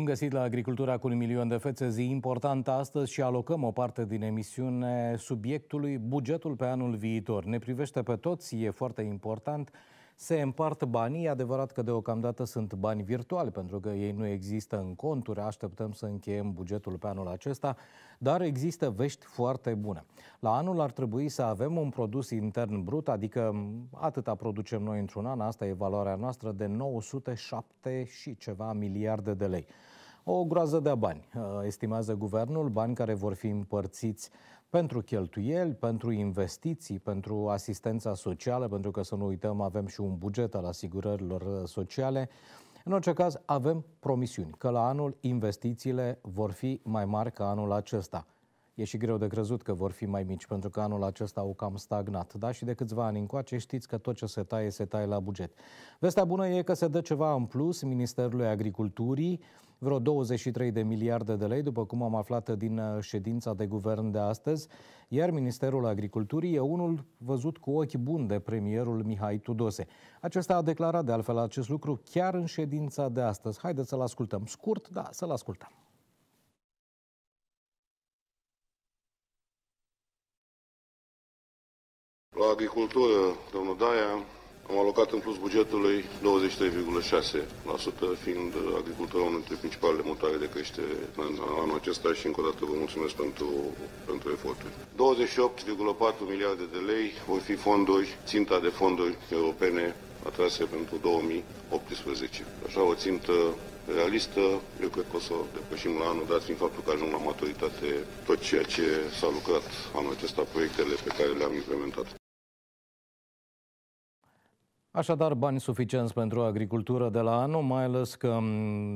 Bun găsit la Agricultura cu un milion de fețe, zi importantă astăzi și alocăm o parte din emisiune subiectului bugetul pe anul viitor. Ne privește pe toți, e foarte important se împart banii. E adevărat că deocamdată sunt bani virtuali, pentru că ei nu există în conturi. Așteptăm să încheiem bugetul pe anul acesta, dar există vești foarte bune. La anul ar trebui să avem un produs intern brut, adică atâta producem noi într-un an, asta e valoarea noastră, de 907 și ceva miliarde de lei. O groază de bani, uh, estimează guvernul, bani care vor fi împărțiți pentru cheltuieli, pentru investiții, pentru asistența socială, pentru că să nu uităm, avem și un buget al asigurărilor uh, sociale. În orice caz, avem promisiuni că la anul investițiile vor fi mai mari ca anul acesta. E și greu de crezut că vor fi mai mici, pentru că anul acesta au cam stagnat. Da? Și de câțiva ani încoace știți că tot ce se taie, se taie la buget. Vestea bună e că se dă ceva în plus Ministerului Agriculturii, uh, vreo 23 de miliarde de lei, după cum am aflat din uh, ședința de guvern de astăzi, iar Ministerul Agriculturii e unul văzut cu ochi buni de premierul Mihai Tudose. Acesta a declarat de altfel acest lucru chiar în ședința de astăzi. Haideți să-l ascultăm. Scurt, da, să-l ascultăm. La agricultură, domnul Daia, am alocat în plus bugetului 23,6% fiind uh, agricultura unul dintre principalele motoare de creștere în anul acesta și încă o dată vă mulțumesc pentru, pentru eforturi. 28,4 miliarde de lei vor fi fonduri, ținta de fonduri europene atrase pentru 2018. Așa o țintă realistă, eu cred că o să o depășim la anul, dat fiind faptul că ajung la maturitate tot ceea ce s-a lucrat anul acesta, proiectele pe care le-am implementat. Așadar, bani suficienți pentru agricultură de la anul, mai ales că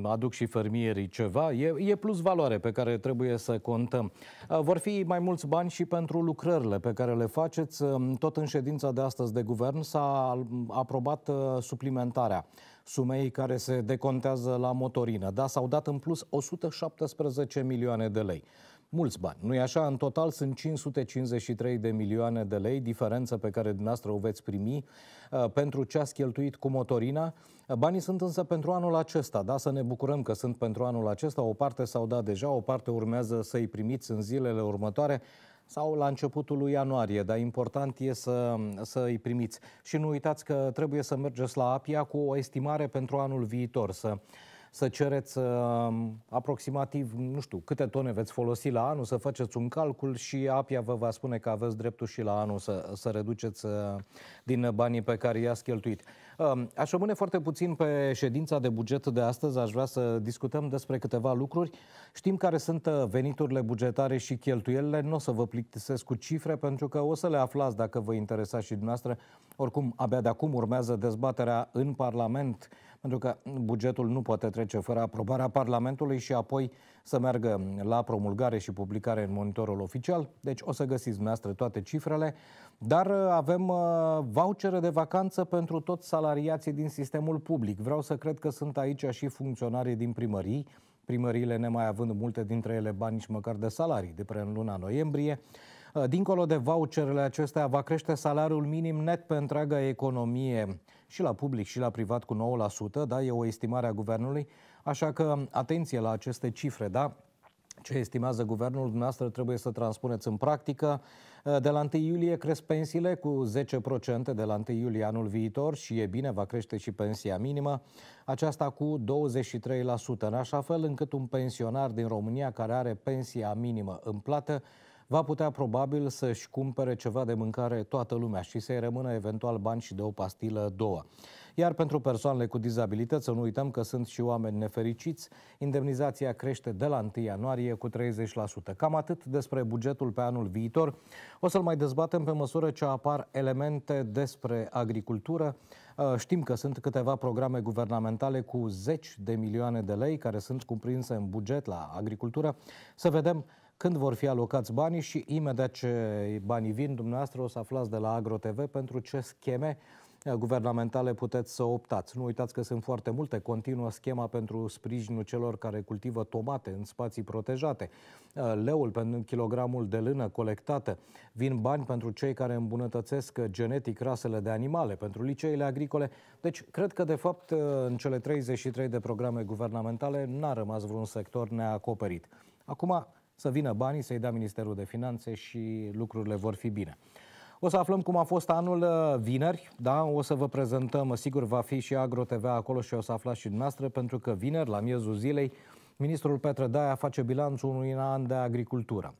aduc și fermierii ceva. E, e plus valoare pe care trebuie să contăm. Vor fi mai mulți bani și pentru lucrările pe care le faceți. Tot în ședința de astăzi de guvern s-a aprobat suplimentarea sumei care se decontează la motorină. Da, s-au dat în plus 117 milioane de lei mulți bani. Nu-i așa? În total sunt 553 de milioane de lei, diferență pe care dumneavoastră o veți primi uh, pentru ce ați cheltuit cu motorina. Uh, banii sunt însă pentru anul acesta, da? Să ne bucurăm că sunt pentru anul acesta. O parte s-au dat deja, o parte urmează să-i primiți în zilele următoare sau la începutul lui ianuarie, dar important e să, să îi primiți. Și nu uitați că trebuie să mergeți la APIA cu o estimare pentru anul viitor, să să cereți um, aproximativ, nu știu, câte tone veți folosi la anul, să faceți un calcul și APIA vă va spune că aveți dreptul și la anul să, să reduceți uh, din banii pe care i-ați cheltuit. Um, aș rămâne foarte puțin pe ședința de buget de astăzi, aș vrea să discutăm despre câteva lucruri. Știm care sunt uh, veniturile bugetare și cheltuielile, nu o să vă plictisesc cu cifre, pentru că o să le aflați dacă vă interesa și dumneavoastră. Oricum, abia de acum urmează dezbaterea în Parlament pentru că bugetul nu poate trece fără aprobarea Parlamentului și apoi să meargă la promulgare și publicare în monitorul oficial. Deci o să găsiți dumneavoastră toate cifrele, dar uh, avem uh, vouchere de vacanță pentru toți salariații din sistemul public. Vreau să cred că sunt aici și funcționarii din primării, primăriile nemai având multe dintre ele bani nici măcar de salarii de până în luna noiembrie. Uh, dincolo de voucherele acestea, va crește salariul minim net pe întreaga economie și la public și la privat cu 9%, da, e o estimare a guvernului, așa că atenție la aceste cifre, da? Ce estimează guvernul dumneavoastră trebuie să transpuneți în practică. De la 1 iulie cresc pensiile cu 10% de la 1 iulie anul viitor și e bine, va crește și pensia minimă, aceasta cu 23%, în așa fel încât un pensionar din România care are pensia minimă în plată va putea probabil să-și cumpere ceva de mâncare toată lumea și să-i rămână eventual bani și de o pastilă, două. Iar pentru persoanele cu dizabilități, să nu uităm că sunt și oameni nefericiți, indemnizația crește de la 1 ianuarie cu 30%. Cam atât despre bugetul pe anul viitor. O să-l mai dezbatem pe măsură ce apar elemente despre agricultură. Uh, știm că sunt câteva programe guvernamentale cu zeci de milioane de lei care sunt cuprinse în buget la agricultură. Să vedem când vor fi alocați banii și imediat ce banii vin, dumneavoastră o să aflați de la AgroTV pentru ce scheme guvernamentale puteți să optați. Nu uitați că sunt foarte multe. Continuă schema pentru sprijinul celor care cultivă tomate în spații protejate. Uh, leul pentru kilogramul de lână colectată. Vin bani pentru cei care îmbunătățesc genetic rasele de animale, pentru liceele agricole. Deci, cred că, de fapt, uh, în cele 33 de programe guvernamentale n-a rămas vreun sector neacoperit. Acum, să vină banii, să-i dea Ministerul de Finanțe și lucrurile vor fi bine. O să aflăm cum a fost anul uh, vineri, da? O să vă prezentăm, uh, sigur va fi și Agro TV acolo și o să aflați și dumneavoastră, pentru că vineri, la miezul zilei, ministrul Petre Daia face bilanțul unui an de agricultură.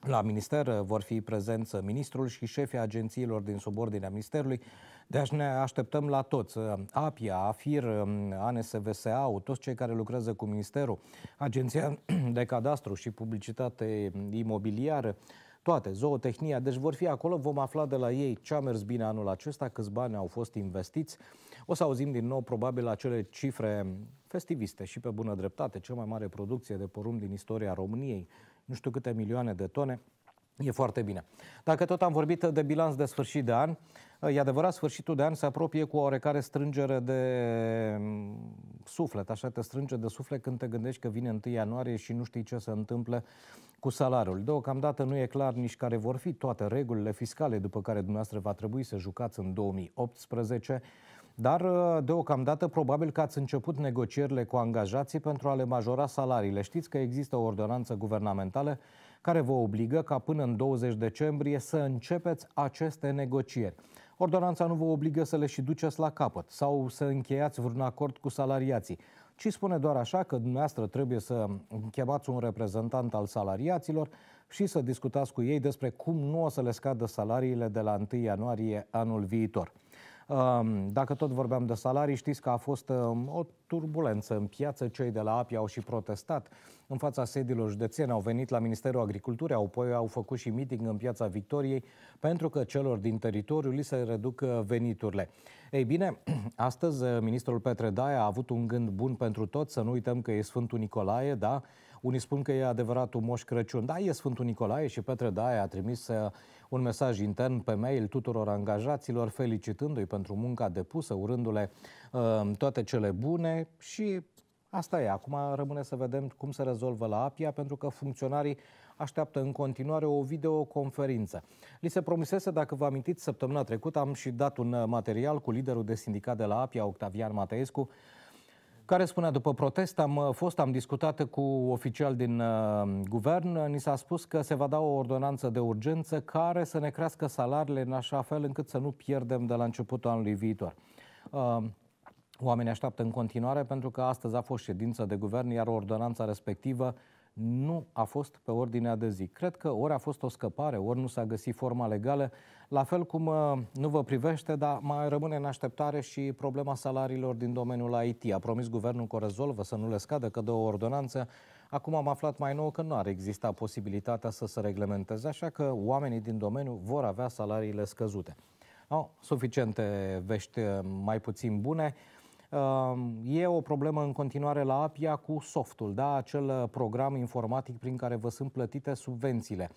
La minister uh, vor fi prezență ministrul și șefii agențiilor din subordinea ministerului, deci ne așteptăm la toți. Uh, APIA, AFIR, ANSVSA, um, toți cei care lucrează cu Ministerul, Agenția de Cadastru și Publicitate Imobiliară, toate, zootehnia, deci vor fi acolo, vom afla de la ei ce a mers bine anul acesta, câți bani au fost investiți. O să auzim din nou probabil acele cifre festiviste și pe bună dreptate, cea mai mare producție de porumb din istoria României, nu știu câte milioane de tone. E foarte bine. Dacă tot am vorbit de bilanț de sfârșit de an, e adevărat, sfârșitul de an se apropie cu o oarecare strângere de mm, suflet, așa te strânge de suflet când te gândești că vine 1 ianuarie și nu știi ce se întâmplă cu salariul. Deocamdată nu e clar nici care vor fi toate regulile fiscale după care dumneavoastră va trebui să jucați în 2018, dar uh, deocamdată probabil că ați început negocierile cu angajații pentru a le majora salariile. Știți că există o ordonanță guvernamentală care vă obligă ca până în 20 decembrie să începeți aceste negocieri. Ordonanța nu vă obligă să le și duceți la capăt sau să încheiați vreun acord cu salariații, ci spune doar așa că dumneavoastră trebuie să chemați un reprezentant al salariaților și să discutați cu ei despre cum nu o să le scadă salariile de la 1 ianuarie anul viitor. Dacă tot vorbeam de salarii, știți că a fost um, o turbulență în piață. Cei de la API au și protestat în fața sediilor județene. Au venit la Ministerul Agriculturii, au, au făcut și meeting în piața Victoriei pentru că celor din teritoriu li se reduc uh, veniturile. Ei bine, astăzi uh, ministrul Petre Daia a avut un gând bun pentru toți, să nu uităm că e Sfântul Nicolae, da? Unii spun că e adevăratul Moș Crăciun. Da, e Sfântul Nicolae și Petre Daia a trimis uh, un mesaj intern pe mail tuturor angajaților, felicitându-i pentru munca depusă, urându-le uh, toate cele bune și asta e. Acum rămâne să vedem cum se rezolvă la APIA, pentru că funcționarii așteaptă în continuare o videoconferință. Li se promisese, dacă vă amintiți, săptămâna trecută am și dat un uh, material cu liderul de sindicat de la APIA, Octavian Mateescu, care spunea, după protest am uh, fost, am discutat cu oficial din uh, guvern, ni s-a spus că se va da o ordonanță de urgență care să ne crească salariile în așa fel încât să nu pierdem de la începutul anului viitor. Uh, oamenii așteaptă în continuare pentru că astăzi a fost ședință de guvern, iar ordonanța respectivă nu a fost pe ordinea de zi. Cred că ori a fost o scăpare, ori nu s-a găsit forma legală, la fel cum uh, nu vă privește, dar mai rămâne în așteptare și problema salariilor din domeniul IT. A promis guvernul că o rezolvă, să nu le scadă, că dă o ordonanță. Acum am aflat mai nou că nu ar exista posibilitatea să se reglementeze, așa că oamenii din domeniu vor avea salariile scăzute. Au suficiente vești uh, mai puțin bune. Uh, e o problemă în continuare la APIA cu softul, da? acel program informatic prin care vă sunt plătite subvențiile.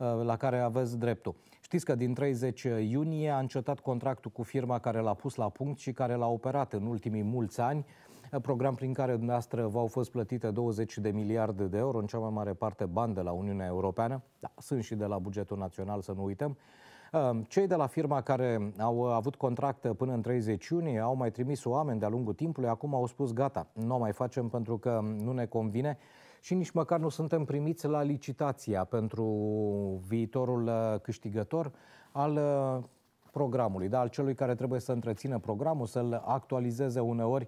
Uh, la care aveți dreptul. Știți că din 30 iunie a încetat contractul cu firma care l-a pus la punct și care l-a operat în ultimii mulți ani, uh, program prin care dumneavoastră v-au fost plătite 20 de miliarde de euro, în cea mai mare parte bani de la Uniunea Europeană, da, sunt și de la bugetul național, să nu uităm, uh, cei de la firma care au avut contract până în 30 iunie au mai trimis oameni de-a lungul timpului, acum au spus gata, nu o mai facem pentru că nu ne convine și nici măcar nu suntem primiți la licitația pentru viitorul uh, câștigător al uh, programului, da, al celui care trebuie să întrețină programul, să-l actualizeze uneori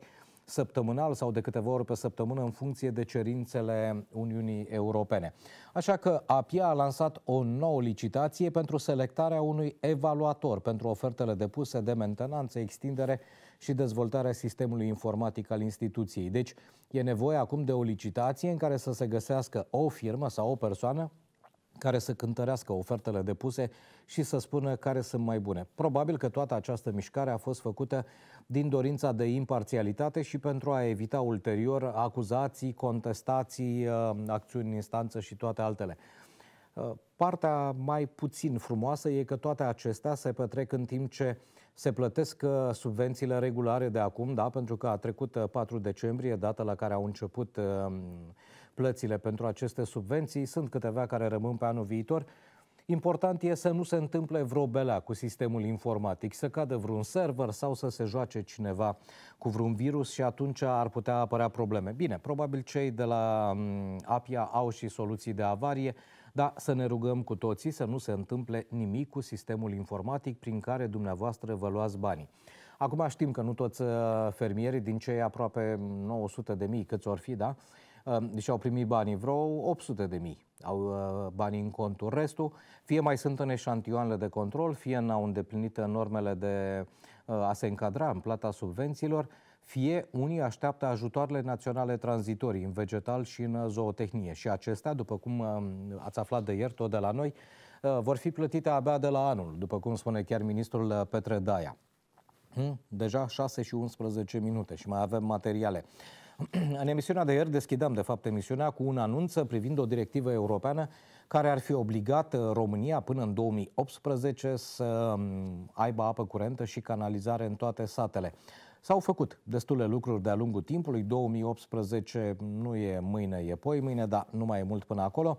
săptămânal sau de câteva ori pe săptămână în funcție de cerințele Uniunii Europene. Așa că APIA a lansat o nouă licitație pentru selectarea unui evaluator pentru ofertele depuse de mentenanță, extindere și dezvoltarea sistemului informatic al instituției. Deci e nevoie acum de o licitație în care să se găsească o firmă sau o persoană care să cântărească ofertele depuse și să spună care sunt mai bune. Probabil că toată această mișcare a fost făcută din dorința de imparțialitate și pentru a evita ulterior acuzații, contestații, uh, acțiuni în instanță și toate altele. Uh, partea mai puțin frumoasă e că toate acestea se petrec în timp ce se plătesc uh, subvențiile regulare de acum, da, pentru că a trecut 4 decembrie, data la care au început Plățile pentru aceste subvenții sunt câteva care rămân pe anul viitor. Important e să nu se întâmple vreo belea cu sistemul informatic, să cadă vreun server sau să se joace cineva cu vreun virus și atunci ar putea apărea probleme. Bine, probabil cei de la mm, APIA au și soluții de avarie, dar să ne rugăm cu toții să nu se întâmple nimic cu sistemul informatic prin care dumneavoastră vă luați banii. Acum știm că nu toți uh, fermierii din cei aproape mm, 900 de mii câți ori fi, da? și deci au primit banii, vreo 800 de mii au uh, banii în contul. Restul, fie mai sunt în eșantioanele de control, fie n-au îndeplinit normele de uh, a se încadra în plata subvențiilor, fie unii așteaptă ajutoarele naționale tranzitorii în vegetal și în uh, zootehnie. Și acestea, după cum ați aflat de ieri tot de la noi, vor fi plătite abia de la anul, după cum spune chiar ministrul Petre Daia. Hm? Deja 6 și 11 minute și mai avem materiale. În emisiunea de ieri deschideam, de fapt, emisiunea cu un anunț privind o directivă europeană care ar fi obligat România până în 2018 să mm, aibă apă curentă și canalizare în toate satele. S-au făcut destule lucruri de-a lungul timpului, 2018 nu e mâine, e poi mâine, dar nu mai e mult până acolo.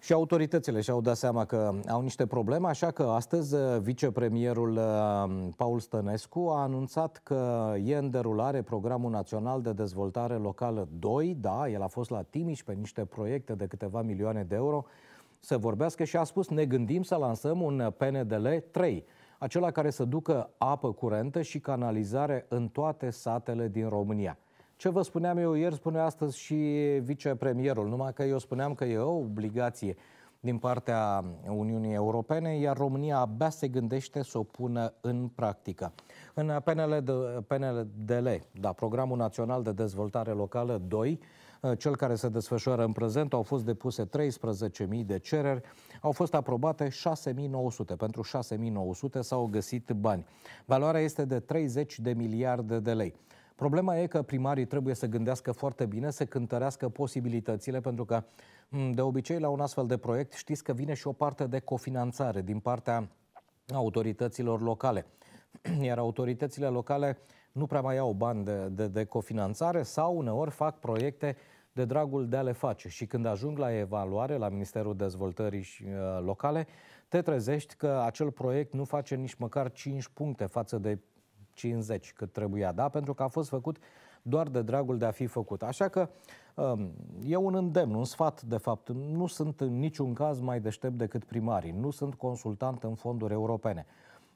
Și autoritățile și-au dat seama că au niște probleme, așa că astăzi uh, vicepremierul uh, Paul Stănescu a anunțat că e în derulare Programul Național de Dezvoltare Locală 2, da, el a fost la Timiș pe niște proiecte de câteva milioane de euro, să vorbească și a spus ne gândim să lansăm un PNDL 3, acela care să ducă apă curentă și canalizare în toate satele din România. Ce vă spuneam eu ieri, spune astăzi și vicepremierul, numai că eu spuneam că e o obligație din partea Uniunii Europene, iar România abia se gândește să o pună în practică. În PNL de, PNDL, da, Programul Național de Dezvoltare Locală 2, cel care se desfășoară în prezent, au fost depuse 13.000 de cereri, au fost aprobate 6.900. Pentru 6.900 s-au găsit bani. Valoarea este de 30 de miliarde de lei. Problema e că primarii trebuie să gândească foarte bine, să cântărească posibilitățile, pentru că mm, de obicei la un astfel de proiect știți că vine și o parte de cofinanțare din partea autorităților locale. Iar autoritățile locale nu prea mai au bani de, de, de cofinanțare sau uneori fac proiecte de dragul de a le face. Și când ajung la evaluare la Ministerul Dezvoltării și, uh, Locale, te trezești că acel proiect nu face nici măcar 5 puncte față de 50 cât trebuia, da? Pentru că a fost făcut doar de dragul de a fi făcut. Așa că um, e un îndemn, un sfat, de fapt. Nu sunt în niciun caz mai deștept decât primarii, nu sunt consultant în fonduri europene.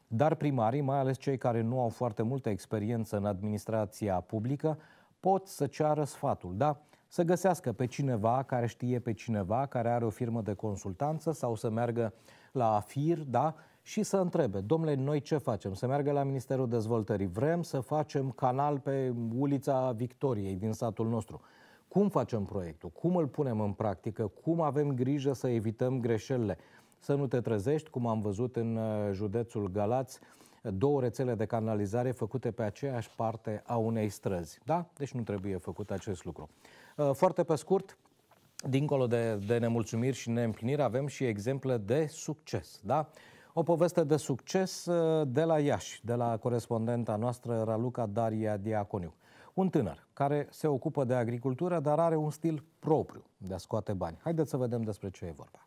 Dar primarii, mai ales cei care nu au foarte multă experiență în administrația publică, pot să ceară sfatul, da? Să găsească pe cineva care știe pe cineva, care are o firmă de consultanță sau să meargă la AFIR, da? și să întrebe, domnule, noi ce facem? Să meargă la Ministerul Dezvoltării. Vrem să facem canal pe ulița Victoriei din satul nostru. Cum facem proiectul? Cum îl punem în practică? Cum avem grijă să evităm greșelile? Să nu te trezești, cum am văzut în uh, județul Galați, două rețele de canalizare făcute pe aceeași parte a unei străzi. Da? Deci nu trebuie făcut acest lucru. Uh, foarte pe scurt, dincolo de, de nemulțumiri și neîmplinire, avem și exemple de succes. Da? O poveste de succes uh, de la Iași, de la corespondenta noastră Raluca Daria Diaconiu. Un tânăr care se ocupă de agricultură, dar are un stil propriu de a scoate bani. Haideți să vedem despre ce e vorba.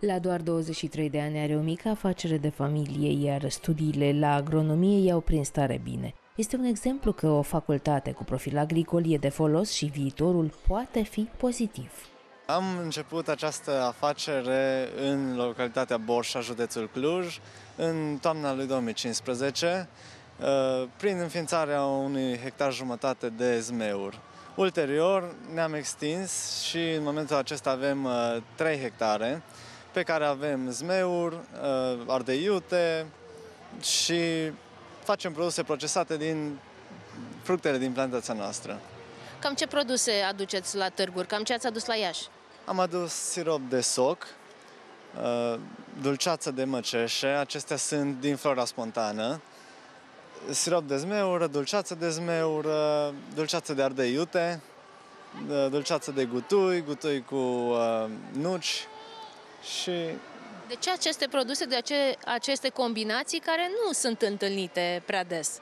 La doar 23 de ani are o mică afacere de familie, iar studiile la agronomie i-au prins tare bine. Este un exemplu că o facultate cu profil agricol e de folos și viitorul poate fi pozitiv. Am început această afacere în localitatea Borșa, județul Cluj, în toamna lui 2015, uh, prin înființarea unui hectar jumătate de zmeuri. Ulterior ne-am extins și în momentul acesta avem 3 uh, hectare, pe care avem zmeuri, uh, ardei iute și facem produse procesate din fructele din plantația noastră. Cam ce produse aduceți la târguri? Cam ce ați adus la Iași? Am adus sirop de soc, uh, dulceață de măceșe, acestea sunt din flora spontană, sirop de zmeură, dulceață de zmeură, dulceață de ardei iute, uh, dulceață de gutui, gutui cu uh, nuci și... De ce aceste produse, de ce aceste combinații care nu sunt întâlnite prea des?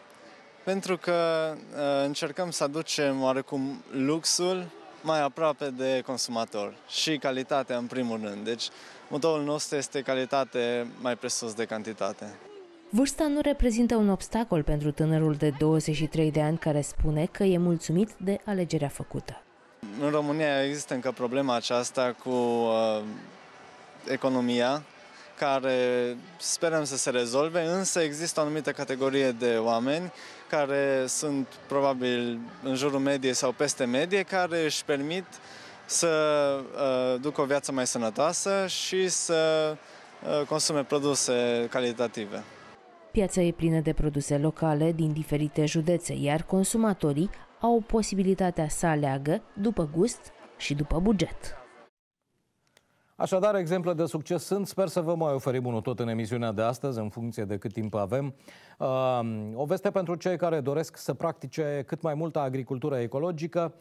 Pentru că uh, încercăm să aducem oarecum luxul mai aproape de consumator și calitatea în primul rând. Deci motoul nostru este calitate mai presus de cantitate. Vârsta nu reprezintă un obstacol pentru tânărul de 23 de ani care spune că e mulțumit de alegerea făcută. În România există încă problema aceasta cu uh, economia, care sperăm să se rezolve, însă există o anumită categorie de oameni care sunt probabil în jurul mediei sau peste medie, care își permit să uh, ducă o viață mai sănătoasă și să uh, consume produse calitative. Piața e plină de produse locale din diferite județe, iar consumatorii au posibilitatea să aleagă după gust și după buget. Așadar, exemple de succes sunt. Sper să vă mai oferim unul tot în emisiunea de astăzi, în funcție de cât timp avem. O veste pentru cei care doresc să practice cât mai multă agricultură ecologică.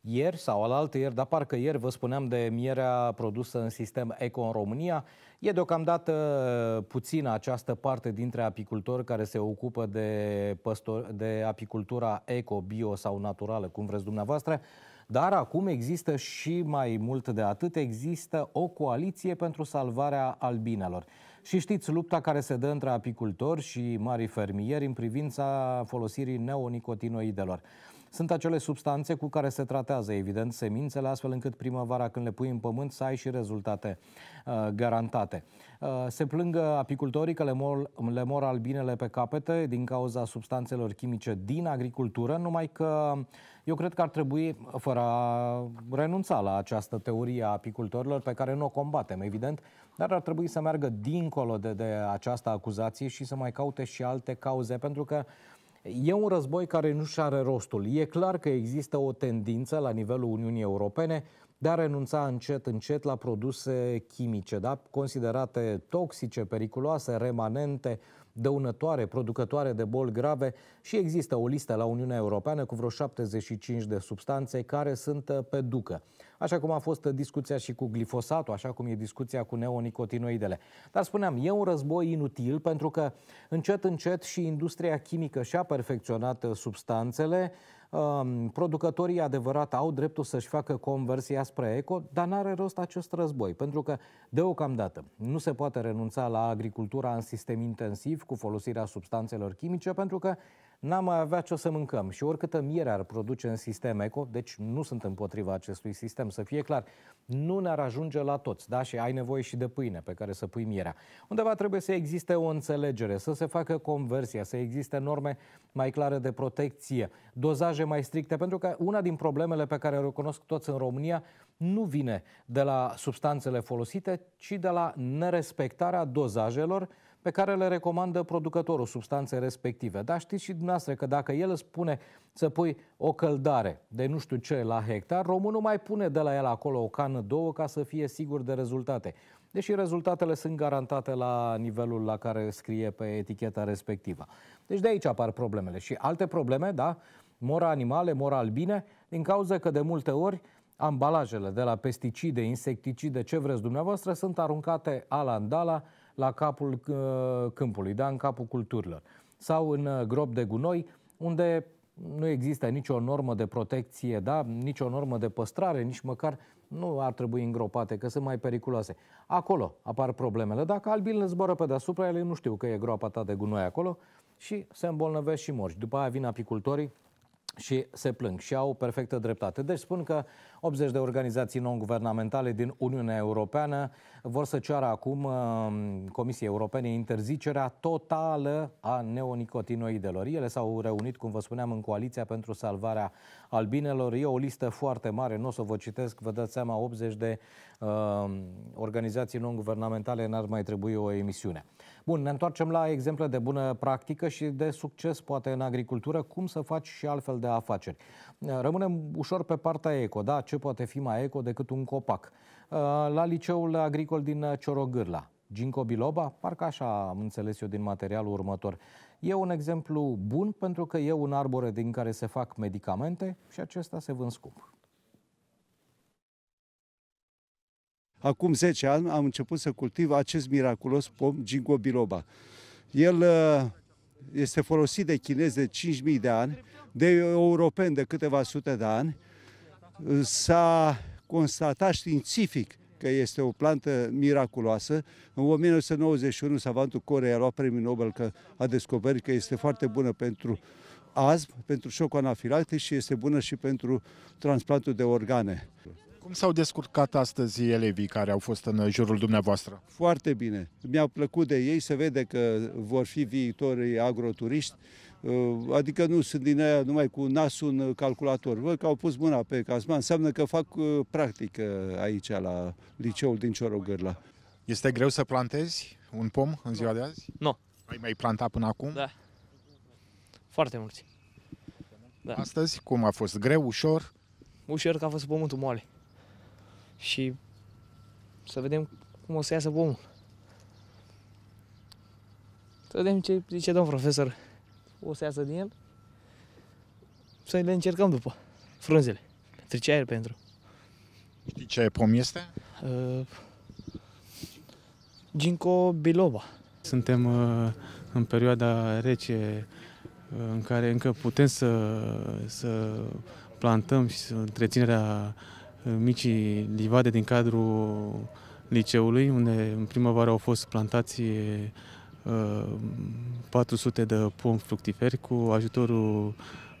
Ieri sau alaltă ieri, dar parcă ieri vă spuneam de mierea produsă în sistem eco în România. E deocamdată uh, puțină această parte dintre apicultori care se ocupă de, păstor, de apicultura eco, bio sau naturală, cum vreți dumneavoastră. Dar acum există și mai mult de atât, există o coaliție pentru salvarea albinelor. Și știți lupta care se dă între apicultori și mari fermieri în privința folosirii neonicotinoidelor. Sunt acele substanțe cu care se tratează, evident, semințele, astfel încât primăvara, când le pui în pământ, să ai și rezultate uh, garantate. Uh, se plângă apicultorii că le mor, le mor albinele pe capete din cauza substanțelor chimice din agricultură, numai că eu cred că ar trebui, fără a renunța la această teorie a apicultorilor, pe care nu o combatem, evident, dar ar trebui să meargă dincolo de, de această acuzație și să mai caute și alte cauze, pentru că uh, E un război care nu-și are rostul. E clar că există o tendință la nivelul Uniunii Europene de a renunța încet, încet la produse chimice, da? considerate toxice, periculoase, remanente, uh, dăunătoare, producătoare de boli grave și există o listă la Uniunea Europeană cu vreo 75 de substanțe care sunt uh, pe ducă. Așa cum a fost uh, discuția și cu glifosatul, așa cum e discuția cu neonicotinoidele. Dar spuneam, e un război inutil pentru că încet, încet și industria chimică și-a perfecționat uh, substanțele, Um, producătorii adevărat au dreptul să-și facă conversia spre eco, dar n-are rost acest război, pentru că deocamdată nu se poate renunța la agricultura în sistem intensiv cu folosirea substanțelor chimice, pentru că n-am mai avea ce o să mâncăm. Și oricâtă miere ar produce în sistem eco, deci nu sunt împotriva acestui sistem, să fie clar, nu ne-ar ajunge la toți, da? Și ai nevoie și de pâine pe care să pui mierea. Undeva trebuie să existe o înțelegere, să se facă conversia, să existe norme mai clare de protecție, dozaje mai stricte, pentru că una din problemele pe care le recunosc toți în România nu vine de la substanțele folosite, ci de la nerespectarea dozajelor pe care le recomandă producătorul substanțe respective. Dar știți și dumneavoastră că dacă el spune să pui o căldare de nu știu ce la hectar, românul mai pune de la el acolo o cană, două, ca să fie sigur de rezultate. Deși rezultatele sunt garantate la nivelul la care scrie pe eticheta respectivă. Deci de aici apar problemele. Și alte probleme, da, mor animale, mor albine, din cauza că de multe ori ambalajele de la pesticide, insecticide, ce vreți dumneavoastră, sunt aruncate alandala, la capul uh, câmpului, da? în capul culturilor, sau în uh, grob de gunoi, unde nu există nicio normă de protecție, da? nicio normă de păstrare, nici măcar nu ar trebui îngropate, că sunt mai periculoase. Acolo apar problemele. Dacă albinele zboară pe deasupra, ele nu știu că e groapa ta de gunoi acolo și se îmbolnăvesc și morși. După aia vin apicultorii și se plâng și au perfectă dreptate. Deci spun că 80 de organizații non-guvernamentale din Uniunea Europeană vor să ceară acum um, Comisiei Europene interzicerea totală a neonicotinoidelor. Ele s-au reunit, cum vă spuneam, în Coaliția pentru Salvarea Albinelor. E o listă foarte mare, nu o să vă citesc, vă dați seama, 80 de uh, organizații non-guvernamentale n-ar mai trebui o emisiune. Bun, ne întoarcem la exemple de bună practică și de succes, poate, în agricultură, cum să faci și altfel de afaceri. Rămânem ușor pe partea eco, da? ce poate fi mai eco decât un copac. Uh, la liceul agricol din Ciorogârla, Ginkgo biloba, parcă așa am înțeles eu din materialul următor. E un exemplu bun pentru că e un arbore din care se fac medicamente și acesta se vând scump. Acum 10 ani am început să cultiv acest miraculos pom Ginkgo biloba. El uh, este folosit de chinezi de 5.000 de ani, de europeni de câteva sute de ani S-a constatat științific că este o plantă miraculoasă. În 1991, savantul Corei a luat premiul Nobel că a descoperit că este foarte bună pentru azm, pentru șocul anafilactic și este bună și pentru transplantul de organe. Cum s-au descurcat astăzi elevii care au fost în jurul dumneavoastră? Foarte bine. Mi-au plăcut de ei, se vede că vor fi viitorii agroturiști. Uh, adică nu sunt din aia numai cu nasul în calculator. Văd că au pus mâna pe casma, înseamnă că fac uh, practică aici la liceul din Ciorogârla. Este greu să plantezi un pom în ziua de azi? Nu. Ai mai plantat până acum? Da. Foarte mulți. Da. Astăzi cum a fost? Greu, ușor? Ușor că a fost pământul moale. Și să vedem cum o să iasă pomul. Să vedem ce zice domn profesor o să iasă din el, să le încercăm după, frunzele, pentru ce aer pentru. Știi ce pom este? Uh, Ginkgo biloba. Suntem uh, în perioada rece uh, în care încă putem să, să plantăm și să întreținerea uh, micii livade din cadrul liceului, unde în primăvară au fost plantații 400 uh, de pomi fructiferi cu ajutorul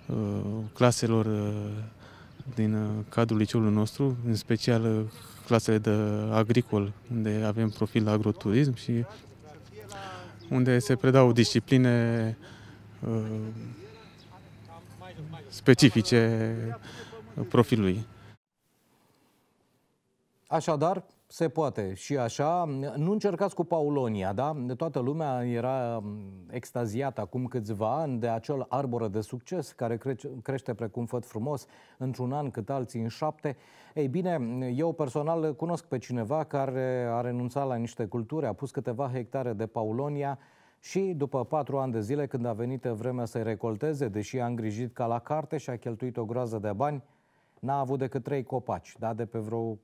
uh, claselor uh, din cadrul liceului nostru, în special clasele de agricol, unde avem profil agroturism și unde se predau discipline specifice profilului. Așadar, se poate și așa. Nu încercați cu Paulonia, da? Toată lumea era mm, extaziată acum câțiva ani de acel arboră de succes care crește precum făt frumos într-un an cât alții în șapte. Ei bine, eu personal cunosc pe cineva care a renunțat la niște culturi, a pus câteva hectare de Paulonia și după patru ani de zile, când a venit vremea să-i recolteze, deși a îngrijit ca la carte și a cheltuit o groază de bani, n-a avut decât trei copaci, da, de pe vreo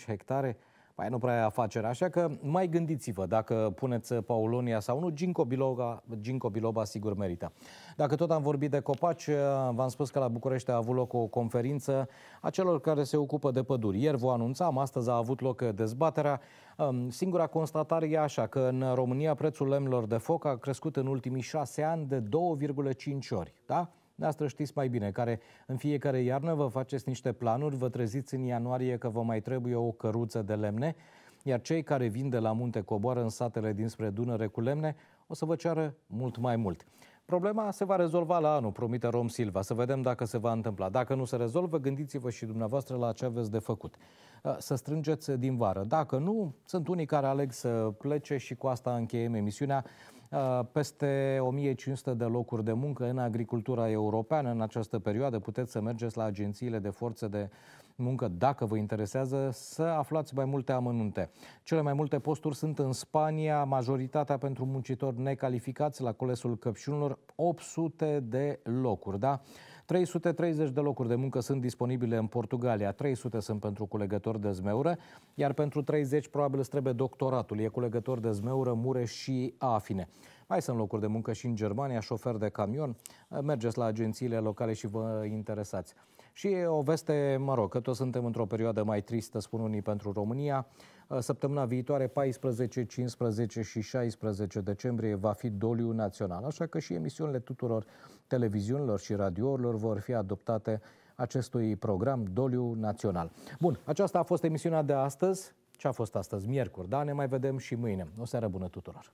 4-5 hectare, mai nu prea e afacere, așa că mai gândiți-vă dacă puneți Paulonia sau nu, Ginkgo biloba, Ginkgo biloba sigur merită. Dacă tot am vorbit de copaci, v-am spus că la București a avut loc o conferință a celor care se ocupă de păduri. Ieri vă anunțam, astăzi a avut loc dezbaterea. Singura constatare e așa, că în România prețul lemnilor de foc a crescut în ultimii șase ani de 2,5 ori. Da? Noastră știți mai bine, care în fiecare iarnă vă faceți niște planuri, vă treziți în ianuarie că vă mai trebuie o căruță de lemne, iar cei care vin de la munte coboară în satele dinspre Dunăre cu lemne, o să vă ceară mult mai mult. Problema se va rezolva la anul, promite Rom Silva. Să vedem dacă se va întâmpla. Dacă nu se rezolvă, gândiți-vă și dumneavoastră la ce aveți de făcut. Uh, să strângeți din vară. Dacă nu, sunt unii care aleg să plece și cu asta încheiem emisiunea. Uh, peste 1500 de locuri de muncă în agricultura europeană în această perioadă. Puteți să mergeți la agențiile de forță de muncă, dacă vă interesează, să aflați mai multe amănunte. Cele mai multe posturi sunt în Spania, majoritatea pentru muncitori necalificați la Colesul Căpșunilor, 800 de locuri, da? 330 de locuri de muncă sunt disponibile în Portugalia, 300 sunt pentru culegători de zmeură, iar pentru 30 probabil îți trebuie doctoratul. E culegător de zmeură, mure și Afine. Mai sunt locuri de muncă și în Germania, șofer de camion. Mergeți la agențiile locale și vă interesați. Și e o veste, mă rog, că toți suntem într-o perioadă mai tristă, spun unii, pentru România. Uh, săptămâna viitoare, 14, 15 și 16 decembrie, va fi doliu național, așa că și emisiunile tuturor televiziunilor și radiourilor vor fi adoptate acestui program Doliu Național. Bun, aceasta a fost emisiunea de astăzi. Ce a fost astăzi? Miercuri, da? Ne mai vedem și mâine. O seară bună tuturor!